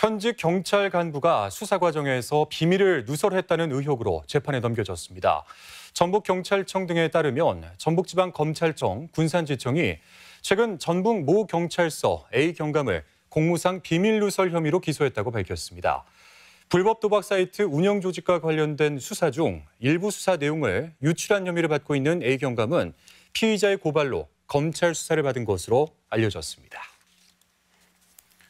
현직 경찰 간부가 수사 과정에서 비밀을 누설했다는 의혹으로 재판에 넘겨졌습니다. 전북경찰청 등에 따르면 전북지방검찰청, 군산지청이 최근 전북 모 경찰서 A 경감을 공무상 비밀 누설 혐의로 기소했다고 밝혔습니다. 불법 도박 사이트 운영 조직과 관련된 수사 중 일부 수사 내용을 유출한 혐의를 받고 있는 A 경감은 피의자의 고발로 검찰 수사를 받은 것으로 알려졌습니다.